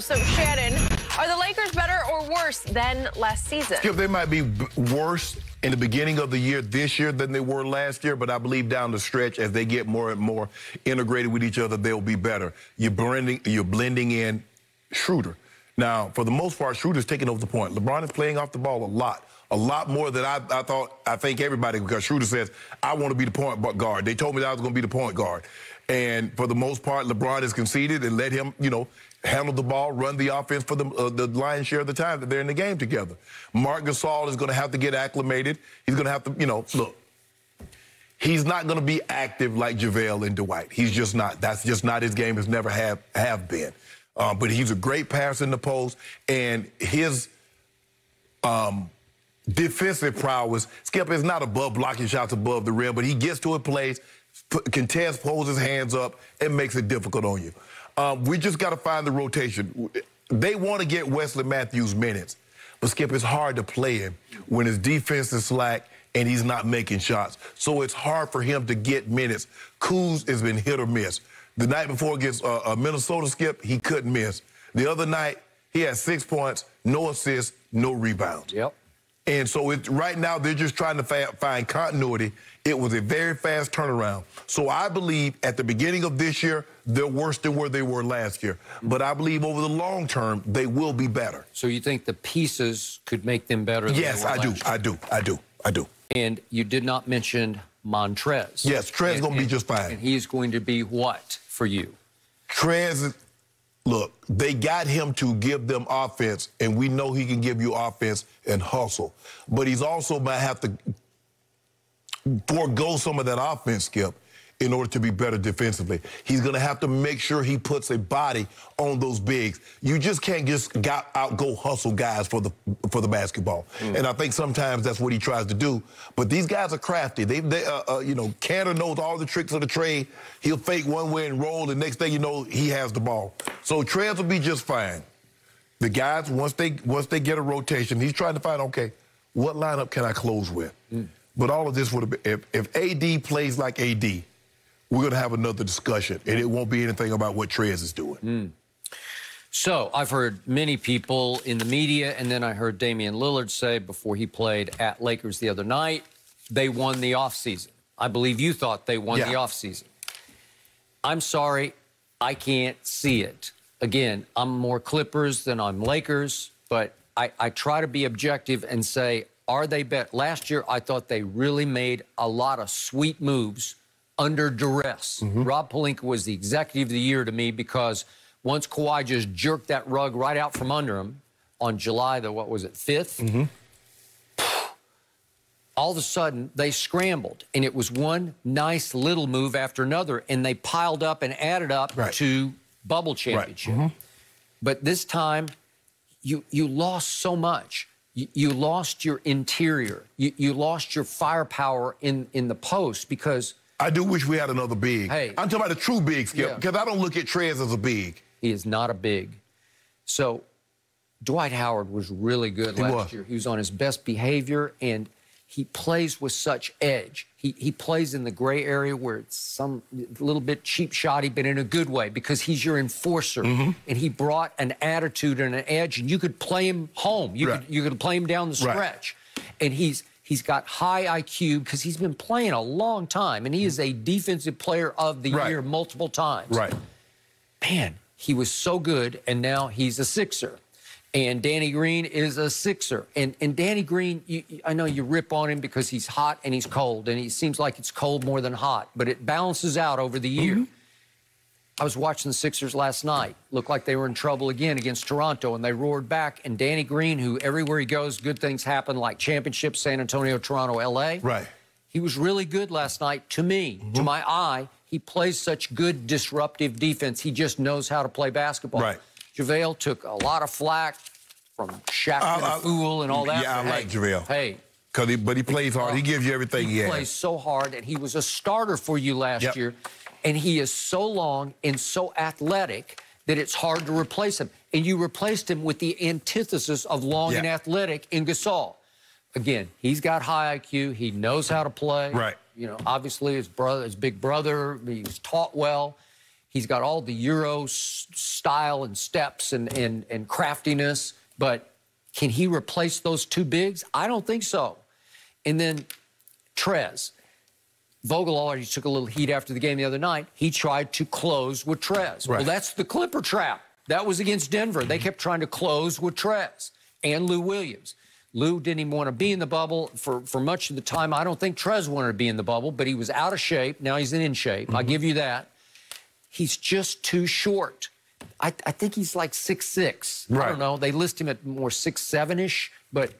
So, Shannon, are the Lakers better or worse than last season? Skip, they might be worse in the beginning of the year this year than they were last year, but I believe down the stretch, as they get more and more integrated with each other, they'll be better. You're blending, you're blending in Schroeder. Now, for the most part, Schroeder's taking over the point. LeBron is playing off the ball a lot a lot more than I, I, thought. I think everybody, because Schroeder says, I want to be the point guard. They told me that I was going to be the point guard. And for the most part, LeBron has conceded and let him, you know, handle the ball, run the offense for the, uh, the lion's share of the time that they're in the game together. Mark Gasol is going to have to get acclimated. He's going to have to, you know, look. He's not going to be active like JaVale and Dwight. He's just not. That's just not his game. Has never have have been. Um, but he's a great passer in the post, and his um, defensive prowess, Skip is not above blocking shots above the rim, but he gets to a place, contests, holds his hands up, and makes it difficult on you. Um, we just got to find the rotation. They want to get Wesley Matthews minutes, but Skip, it's hard to play him when his defense is slack and he's not making shots. So it's hard for him to get minutes. Kuz has been hit or miss. The night before against uh, a uh, Minnesota, Skip, he couldn't miss. The other night, he had six points, no assists, no rebounds. Yep. And so it, right now, they're just trying to find continuity. It was a very fast turnaround. So I believe at the beginning of this year, they're worse than where they were last year. But I believe over the long term, they will be better. So you think the pieces could make them better? yes, I do. Year. I do. I do. I do. And you did not mention Montrez. Yes, Trez going to be just fine. And he's going to be what for you? Trez Look, they got him to give them offense, and we know he can give you offense and hustle. But he's also might have to forego some of that offense, Skip, in order to be better defensively. He's going to have to make sure he puts a body on those bigs. You just can't just got out go hustle guys for the for the basketball. Mm. And I think sometimes that's what he tries to do. But these guys are crafty. They, they uh, uh, you know, Cantor knows all the tricks of the trade. He'll fake one way and roll. The next thing you know, he has the ball. So Trez will be just fine. The guys once they once they get a rotation, he's trying to find okay, what lineup can I close with. Mm. But all of this would have been if, if AD plays like AD we're going to have another discussion, and it won't be anything about what Trez is doing. Mm. So I've heard many people in the media, and then I heard Damian Lillard say before he played at Lakers the other night, they won the offseason. I believe you thought they won yeah. the offseason. I'm sorry, I can't see it. Again, I'm more Clippers than I'm Lakers, but I, I try to be objective and say, are they bet? Last year, I thought they really made a lot of sweet moves under duress. Mm-hmm. Rob Palinka was the executive of the year to me because once Kawhi just jerked that rug right out from under him on July the what was it 5th mm-hmm. all of a sudden they scrambled and it was one nice little move after another and they piled up and added up right. to bubble championship. Right. Mm-hmm. But this time you you lost so much. You, you lost your interior. You, you lost your firepower in in the post because I do wish we had another big. Hey. I'm talking about the true big, Skip, because yeah. I don't look at Trez as a big. He is not a big. So Dwight Howard was really good he last was. year. He was on his best behavior, and he plays with such edge. He, he plays in the gray area where it's some little bit cheap shoddy, but in a good way because he's your enforcer. Mm -hmm. And he brought an attitude and an edge, and you could play him home. You, right. could, you could play him down the stretch. Right. And he's – He's got high IQ because he's been playing a long time, and he is a defensive player of the right. year multiple times. Right. Man, he was so good, and now he's a sixer. And Danny Green is a sixer. And, and Danny Green, you, I know you rip on him because he's hot and he's cold, and he seems like it's cold more than hot, but it balances out over the year. Mm -hmm. I was watching the Sixers last night. Looked like they were in trouble again against Toronto, and they roared back. And Danny Green, who everywhere he goes, good things happen, like championships, San Antonio, Toronto, L.A. Right. He was really good last night to me, mm -hmm. to my eye. He plays such good disruptive defense. He just knows how to play basketball. Right. JaVale took a lot of flack from Shaq uh, and uh, Fool and all that. Yeah, but I hey, like JaVale. Hey, Cause he, but he plays hard. He gives you everything he, he plays so hard, and he was a starter for you last yep. year. And he is so long and so athletic that it's hard to replace him. And you replaced him with the antithesis of long yeah. and athletic in Gasol. Again, he's got high IQ. He knows how to play. Right. You know, obviously his brother, his big brother, he's taught well. He's got all the Euro style and steps and, and, and craftiness. But can he replace those two bigs? I don't think so. And then Trez. Vogel already took a little heat after the game the other night. He tried to close with Trez. Right. Well, that's the Clipper trap. That was against Denver. They mm-hmm. kept trying to close with Trez and Lou Williams. Lou didn't even want to be in the bubble for, for much of the time. I don't think Trez wanted to be in the bubble, but he was out of shape. Now he's in shape. Mm -hmm. I mm-hmm. give you that. He's just too short. I, I think he's like six six. Right. I don't know. They list him at more six seven ish, but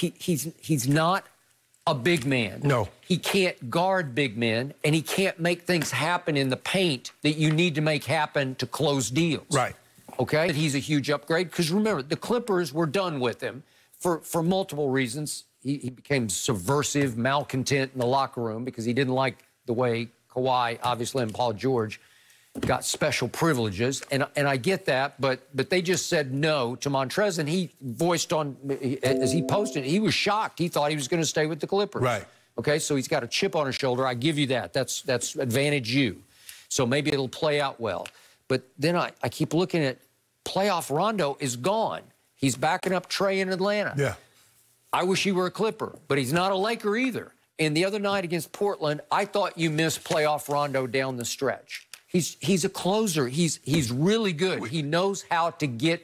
he, he's he's not a big man. No. He can't guard big men, and he can't make things happen in the paint that you need to make happen to close deals. Right. Okay? He's a huge upgrade because remember, the Clippers were done with him for, for multiple reasons. He, he became subversive, malcontent in the locker room because he didn't like the way Kawhi, obviously, and Paul George – got special privileges, and and I get that, but but they just said no to Montrez, and he voiced on as he posted, he was shocked. He thought he was going to stay with the Clippers. Right. Okay, so he's got a chip on his shoulder. I give you that. That's that's advantage you. So maybe it'll play out well. But then I, I keep looking at playoff Rondo is gone. He's backing up Trey in Atlanta. Yeah. I wish he were a Clipper, but he's not a Laker either. And the other night against Portland, I thought you missed playoff Rondo down the stretch. He's he's a closer. He's he's really good. He knows how to get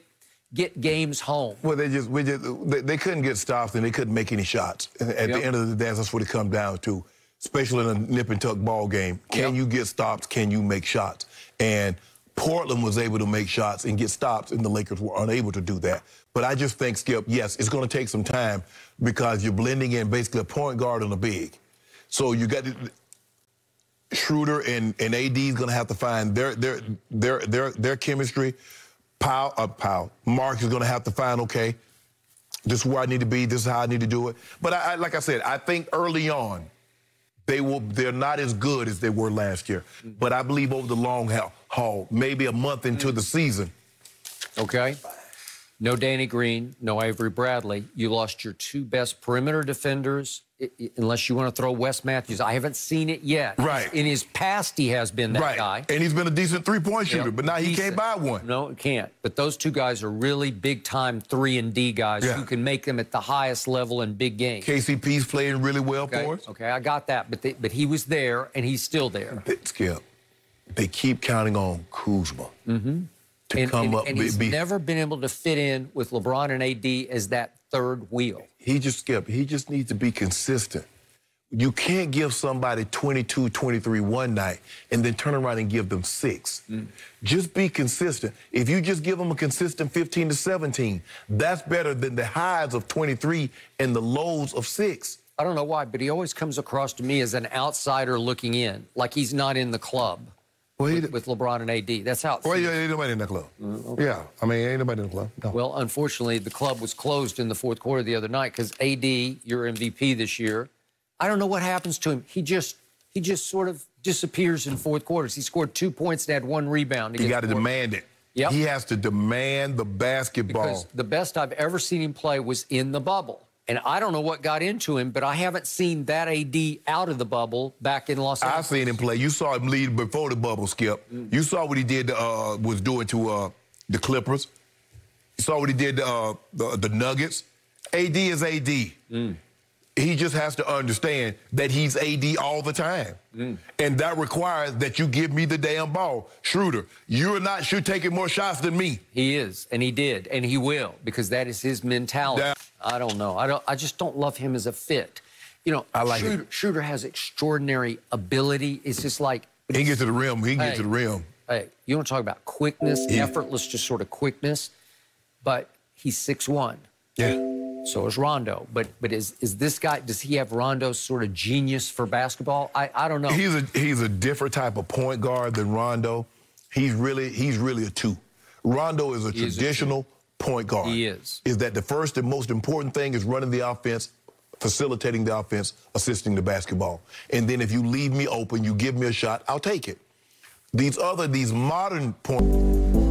get games home. Well, they just we just they, they couldn't get stops and they couldn't make any shots. And at yep. the end of the day, that's what it comes down to, especially in a nip and tuck ball game. Can yep. you get stops? Can you make shots? And Portland was able to make shots and get stops, and the Lakers were unable to do that. But I just think, Skip, yes, it's going to take some time because you're blending in basically a point guard and a big. So you got to, Schroeder and, and AD is going to have to find their their their their their chemistry. Powell, uh, pow. Mark is going to have to find okay. This is where I need to be. This is how I need to do it. But I, I, like I said, I think early on, they will. They're not as good as they were last year. But I believe over the long haul, maybe a month into the season, okay, no Danny Green, no Avery Bradley. You lost your two best perimeter defenders, unless you want to throw Wes Matthews. I haven't seen it yet. Right. In his past, he has been that right. guy. And he's been a decent three-point shooter, yep. but now he decent. can't buy one. No, he can't. But those two guys are really big-time 3 and D guys yeah. who can make them at the highest level in big games. KCP's playing really well okay. for us. Okay, I got that. But, they, but he was there, and he's still there. Skip, they keep counting on Kuzma. Mm-hmm to and, come and, up. And he's be, never been able to fit in with LeBron and AD as that third wheel. He just, skipped. he just needs to be consistent. You can't give somebody 22, 23 one night and then turn around and give them six. Mm. Just be consistent. If you just give them a consistent 15 to 17, that's better than the highs of 23 and the lows of six. I don't know why, but he always comes across to me as an outsider looking in, like he's not in the club well, with, with, LeBron and AD. That's how. well, yeah, ain't nobody in the club. Mm, okay. Yeah, I mean, ain't nobody in the club. No. Well, unfortunately, the club was closed in the fourth quarter the other night because AD, your MVP this year, I don't know what happens to him. He just he just sort of disappears in fourth quarters. He scored two points and had one rebound. You got to demand it. Yep. He has to demand the basketball. Because the best I've ever seen him play was in the bubble. And I don't know what got into him, but I haven't seen that AD out of the bubble back in Los Angeles. I've seen him play. You saw him lead before the bubble, Skip. Mm You saw what he did, uh, was doing to uh, the Clippers. You saw what he did to uh, the, the Nuggets. AD is AD. Mm he just has to understand that he's AD all the time. Mm. And that requires that you give me the damn ball. Schroeder, you're not you taking more shots than me. He is, and he did, and he will, because that is his mentality. That I don't know. I don't I just don't love him as a fit. You know, I like Schroeder, Schroeder has extraordinary ability. It's just like he gets to the rim. He can hey, get to the rim. Hey, you want to talk about quickness, yeah. effortless, just sort of quickness, but he's six one. Yeah. So is Rondo. But but is is this guy? Does he have Rondo's sort of genius for basketball? I I don't know. He's a he's a different type of point guard than Rondo. He's really he's really a two. Rondo is a he traditional is a point guard. He is. Is that the first and most important thing is running the offense, facilitating the offense, assisting the basketball. And then if you leave me open, you give me a shot, I'll take it. These other these modern point.